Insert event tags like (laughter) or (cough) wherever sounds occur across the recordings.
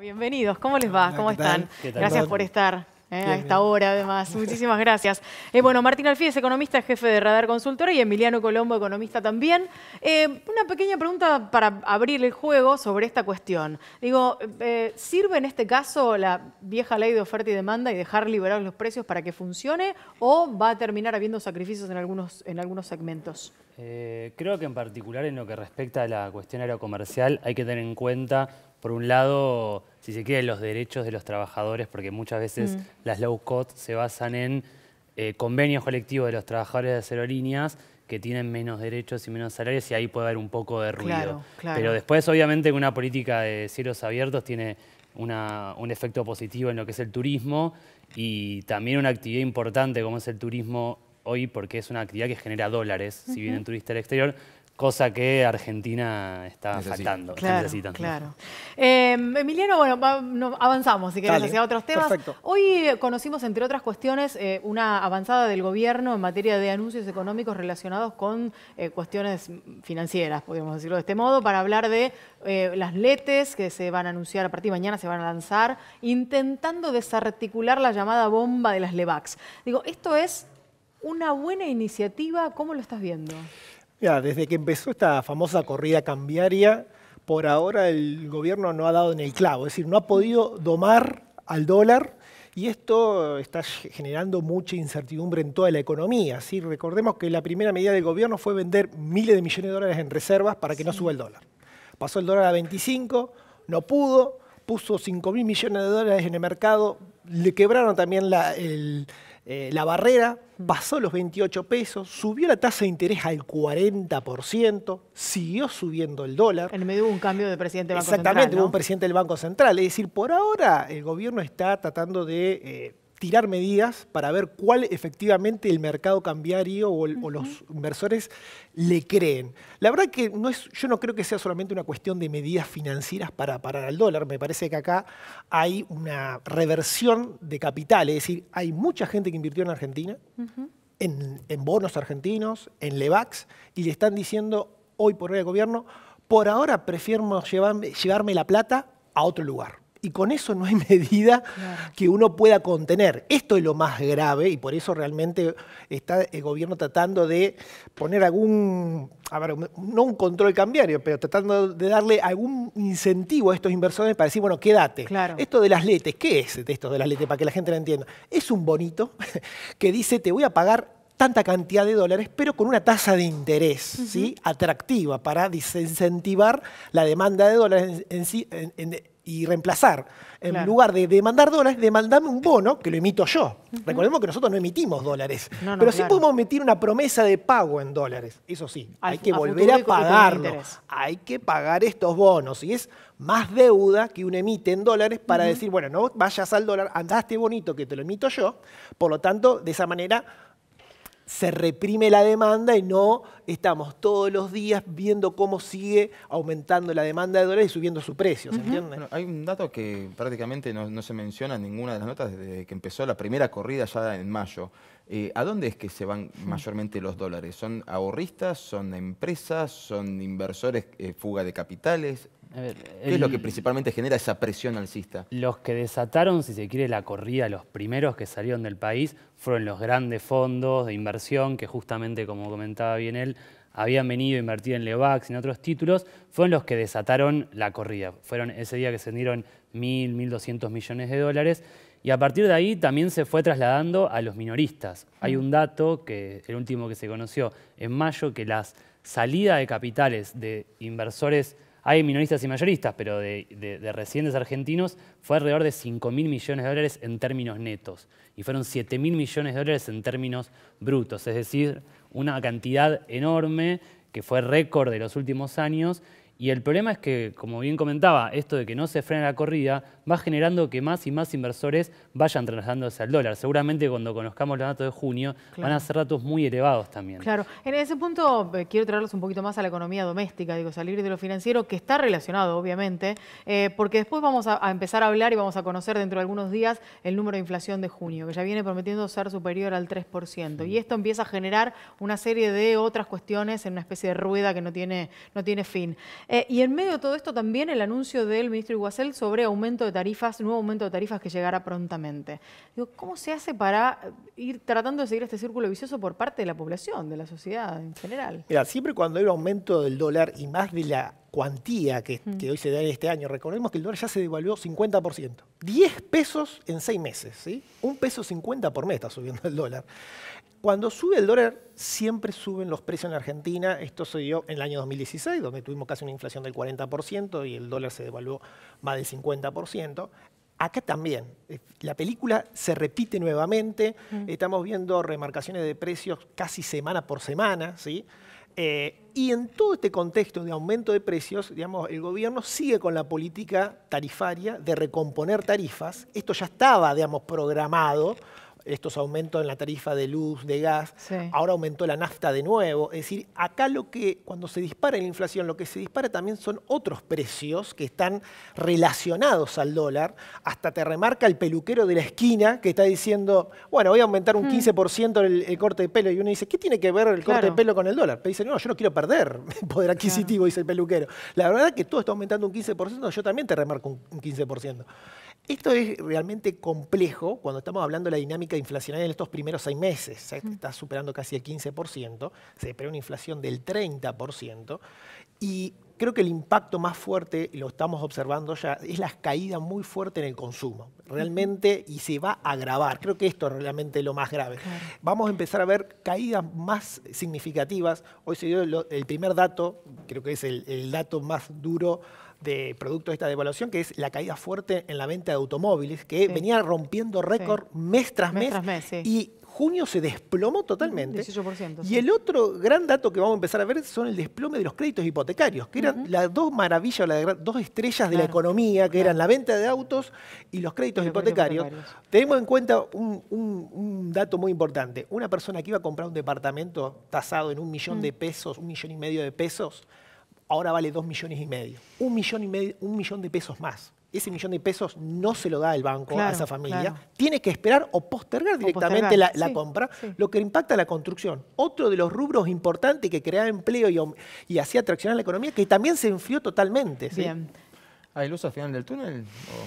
Bienvenidos, ¿cómo les va? ¿Cómo están? Gracias por estar. Eh, a esta hora además. Muchísimas gracias. Eh, bueno, Martín Alfíez, economista, jefe de Radar Consultora, y Emiliano Colombo, economista también. Eh, una pequeña pregunta para abrir el juego sobre esta cuestión. Digo, ¿sirve en este caso la vieja ley de oferta y demanda y dejar liberar los precios para que funcione o va a terminar habiendo sacrificios en algunos, en algunos segmentos? creo que en particular en lo que respecta a la cuestión aerocomercial hay que tener en cuenta por un lado, si se quiere, los derechos de los trabajadores, porque muchas veces mm. las low cost se basan en eh, convenios colectivos de los trabajadores de aerolíneas que tienen menos derechos y menos salarios y ahí puede haber un poco de ruido. Pero después, obviamente, una política de cielos abiertos tiene un efecto positivo en lo que es el turismo y también una actividad importante como es el turismo hoy porque es una actividad que genera dólares, si vienen turistas al exterior, cosa que Argentina está faltando. Claro, claro. Eh, Emiliano, bueno, avanzamos si querés hacia otros temas. Hoy eh, conocimos, entre otras cuestiones, eh, una avanzada del gobierno en materia de anuncios económicos relacionados con cuestiones financieras, podríamos decirlo de este modo, para hablar de las letes que se van a anunciar a partir de mañana, se van a lanzar, intentando desarticular la llamada bomba de las LEVAX. Digo, esto es una buena iniciativa, ¿cómo lo estás viendo? desde que empezó esta famosa corrida cambiaria, por ahora el gobierno no ha dado en el clavo, es decir, no ha podido domar al dólar y esto está generando mucha incertidumbre en toda la economía. Recordemos que la primera medida del gobierno fue vender miles de millones de dólares en reservas para que no suba el dólar. Pasó el dólar a 25, no pudo, puso 5 mil millones de dólares en el mercado, le quebraron también el, eh, la barrera pasó los 28 pesos, subió la tasa de interés al 40%, siguió subiendo el dólar. En medio de un cambio de presidente del Banco Central. Exactamente, hubo un presidente del Banco Central. Es decir, por ahora el gobierno está tratando de eh, tirar medidas para ver cuál efectivamente el mercado cambiario o, los inversores le creen. La verdad que no es, yo no creo que sea solamente una cuestión de medidas financieras para parar al dólar. Me parece que acá hay una reversión de capital. Es decir, hay mucha gente que invirtió en Argentina, en, bonos argentinos, en Levax, y le están diciendo hoy por hoy al gobierno, por ahora prefiero llevarme la plata a otro lugar y con eso no hay (laughs) medida que uno pueda contener. Esto es lo más grave y por eso realmente está el gobierno tratando de poner algún, a ver, no un control cambiario, pero tratando de darle algún incentivo a estos inversores para decir, bueno, quédate. Esto de las letes, ¿qué es esto de las letes? Para que la gente lo entienda. Es un bonito (laughs) que dice, te voy a pagar tanta cantidad de dólares, pero con una tasa de interés ¿sí? atractiva para desincentivar la demanda de dólares en, sí y reemplazar. En lugar de demandar dólares, demandame un bono que lo emito yo. Recordemos que nosotros no emitimos dólares, pero sí podemos emitir una promesa de pago en dólares. Eso sí, hay que volver a pagarlo. Hay que pagar estos bonos y es más deuda que uno emite en dólares para decir, bueno, no vayas al dólar, andaste bonito que te lo emito yo, por lo tanto, de esa manera se reprime la demanda y no estamos todos los días viendo cómo sigue aumentando la demanda de dólares y subiendo su precio. hay un dato que prácticamente no, se menciona en ninguna de las notas desde que empezó la primera corrida ya en mayo. Eh, ¿A dónde es que se van mayormente los dólares? ¿Son ahorristas? ¿Son empresas? ¿Son inversores eh, fuga de capitales? ¿Qué es lo que principalmente genera esa presión alcista? Los que desataron, si se quiere, la corrida, los primeros que salieron del país, fueron los grandes fondos de inversión que justamente, como comentaba bien él, habían venido a invertir en Levax y en otros títulos, fueron los que desataron la corrida. Fueron ese día que se dieron 1.000, 1.200 millones de dólares. Y a partir de ahí también se fue trasladando a los minoristas. Hay mm. un dato, que el último que se conoció en mayo, que las salidas de capitales de inversores hay minoristas y mayoristas, pero de, recientes residentes argentinos fue alrededor de 5.000 mil millones de dólares en términos netos y fueron 7.000 mil millones de dólares en términos brutos, es decir, una cantidad enorme que fue récord de los últimos años y el problema es que, como bien comentaba, esto de que no se frena la corrida va generando que más y más inversores vayan trasladándose al dólar. Seguramente cuando conozcamos los datos de junio van a ser datos muy elevados también. Claro, en ese punto eh, quiero traerlos un poquito más a la economía doméstica, digo, salir de lo financiero, que está relacionado, obviamente, eh, porque después vamos a, empezar a hablar y vamos a conocer dentro de algunos días el número de inflación de junio, que ya viene prometiendo ser superior al 3%. Y esto empieza a generar una serie de otras cuestiones en una especie de rueda que no tiene, no tiene fin. Eh, y en medio de todo esto también el anuncio del ministro Iguacel sobre aumento de tarifas, nuevo aumento de tarifas que llegará prontamente. Digo, ¿Cómo se hace para eh, ir tratando de seguir este círculo vicioso por parte de la población, de la sociedad en general? Mira, siempre cuando hay un aumento del dólar y más de la cuantía que, hoy se da en este año, recordemos que el dólar ya se devaluó 50%. 10 pesos en 6 meses, ¿sí? Un peso 50 por mes está subiendo el dólar. Cuando sube el dólar, siempre suben los precios en Argentina. Esto se dio en el año 2016, donde tuvimos casi una inflación del 40% y el dólar se devaluó más del 50%. Acá también, eh, la película se repite nuevamente, estamos viendo remarcaciones de precios casi semana por semana, ¿sí? Eh, y en todo este contexto de aumento de precios, digamos, el gobierno sigue con la política tarifaria de recomponer tarifas. Esto ya estaba, digamos, programado estos aumentos en la tarifa de luz, de gas, ahora aumentó la nafta de nuevo. Es decir, acá lo que, cuando se dispara la inflación, lo que se dispara también son otros precios que están relacionados al dólar. Hasta te remarca el peluquero de la esquina que está diciendo, bueno, voy a aumentar un 15% mm. el, corte de pelo. Y uno dice, ¿qué tiene que ver el corte de pelo con el dólar? Pero dice, no, yo no quiero perder (laughs) poder adquisitivo, dice el peluquero. La verdad es que todo está aumentando un 15%, yo también te remarco un 15%. Esto es realmente complejo cuando estamos hablando de la dinámica inflacionaria en estos primeros seis meses. está superando casi el 15%, se espera una inflación del 30%. Y creo que el impacto más fuerte, lo estamos observando ya, es la caída muy fuerte en el consumo. Realmente, y se va a agravar. Creo que esto es realmente lo más grave. Vamos a empezar a ver caídas más significativas. Hoy se dio el primer dato, creo que es el dato más duro de producto de esta devaluación, que es la caída fuerte en la venta de automóviles, que venía rompiendo récord mes tras mes. Y junio se desplomó totalmente. y el otro gran dato que vamos a empezar a ver son el desplome de los créditos hipotecarios, que eran las dos maravillas las dos estrellas de la economía, que eran la venta de autos y los créditos hipotecarios. Tenemos en cuenta un, dato muy importante. Una persona que iba a comprar un departamento tasado en un millón de pesos, un millón y medio de pesos, ahora vale dos millones y medio. Un millón, y medio, millón de pesos más. Ese millón de pesos no se lo da el banco a esa familia. Tiene que esperar o postergar directamente la, compra, lo que impacta la construcción. Otro de los rubros importantes que creaba empleo y, y hacía atraccionar la economía, que también se enfrió totalmente. ¿Hay luz al final del túnel?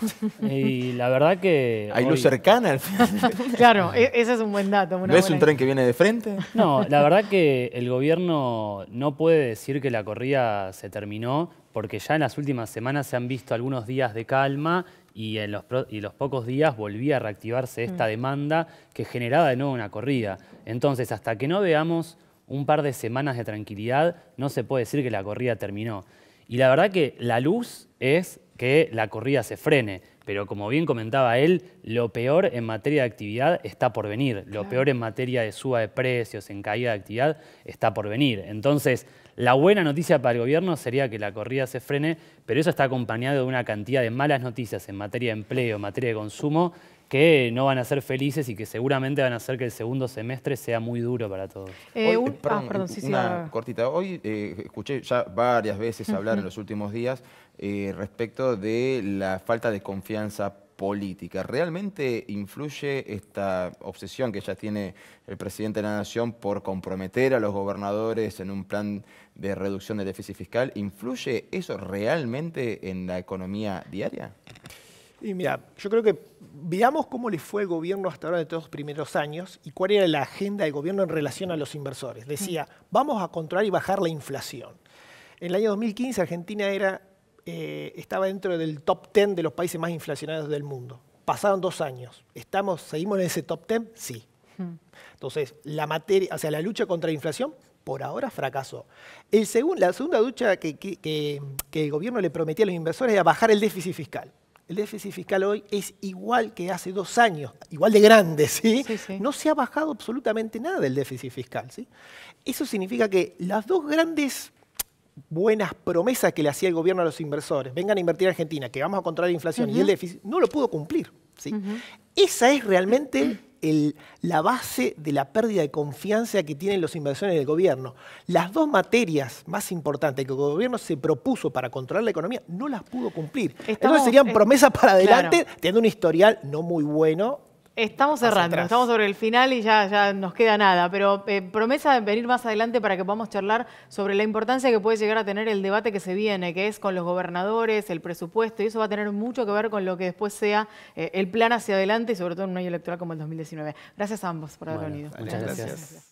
(laughs) Y la verdad que... ¿Hay luz cercana al final (laughs) Claro, e-, ese es un buen dato. ¿Ves es un tren que viene de frente? (laughs) No, la verdad que el gobierno no puede decir que la corrida se terminó porque ya en las últimas semanas se han visto algunos días de calma y en los, los pocos días volvía a reactivarse esta mm. demanda que generaba de nuevo una corrida. Entonces, hasta que no veamos un par de semanas de tranquilidad, no se puede decir que la corrida terminó. Y la verdad que la luz es que la corrida se frene, pero como bien comentaba él, lo peor en materia de actividad está por venir, lo peor en materia de suba de precios, en caída de actividad, está por venir. Entonces, la buena noticia para el gobierno sería que la corrida se frene, pero eso está acompañado de una cantidad de malas noticias en materia de empleo, en materia de consumo, que no van a ser felices y que seguramente van a hacer que el segundo semestre sea muy duro para todos. una cortita. Hoy eh, escuché ya varias veces hablar en los últimos días eh, respecto de la falta de confianza política. ¿Realmente influye esta obsesión que ya tiene el presidente de la Nación por comprometer a los gobernadores en un plan de reducción del déficit fiscal? ¿Influye eso realmente en la economía diaria? Y mira, yo creo que veamos cómo le fue el gobierno hasta ahora de todos los primeros años y cuál era la agenda del gobierno en relación a los inversores. Decía, vamos a controlar y bajar la inflación. En el año 2015 Argentina era, eh, estaba dentro del top 10 de los países más inflacionados del mundo. Pasaron dos años. ¿Estamos, ¿Seguimos en ese top 10? Sí. Hmm. Entonces, la materia, o la lucha contra la inflación por ahora fracasó. El la segunda ducha que el gobierno le prometía a los inversores era bajar el déficit fiscal el déficit fiscal hoy es igual que hace dos años, igual de grande, ¿sí? No se ha bajado absolutamente nada el déficit fiscal, ¿sí? Eso significa que las dos grandes buenas promesas que le hacía el gobierno a los inversores, vengan a invertir a Argentina, que vamos a controlar la inflación y el déficit, no lo pudo cumplir, ¿sí? Esa es realmente la base de la pérdida de confianza que tienen los inversores del gobierno. Las dos materias más importantes que el gobierno se propuso para controlar la economía no las pudo cumplir. Entonces serían promesas para adelante, teniendo un historial no muy bueno Estamos cerrando, estamos sobre el final y ya, nos queda nada, pero eh, promesa de venir más adelante para que podamos charlar sobre la importancia que puede llegar a tener el debate que se viene, que es con los gobernadores, el presupuesto, y eso va a tener mucho que ver con lo que después sea eh, el plan hacia adelante y sobre todo en un año electoral como el 2019. Gracias a ambos por haber venido. Muchas gracias.